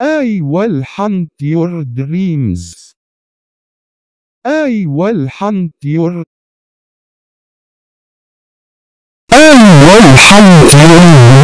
I will hunt your dreams. I will hunt your I will hunt your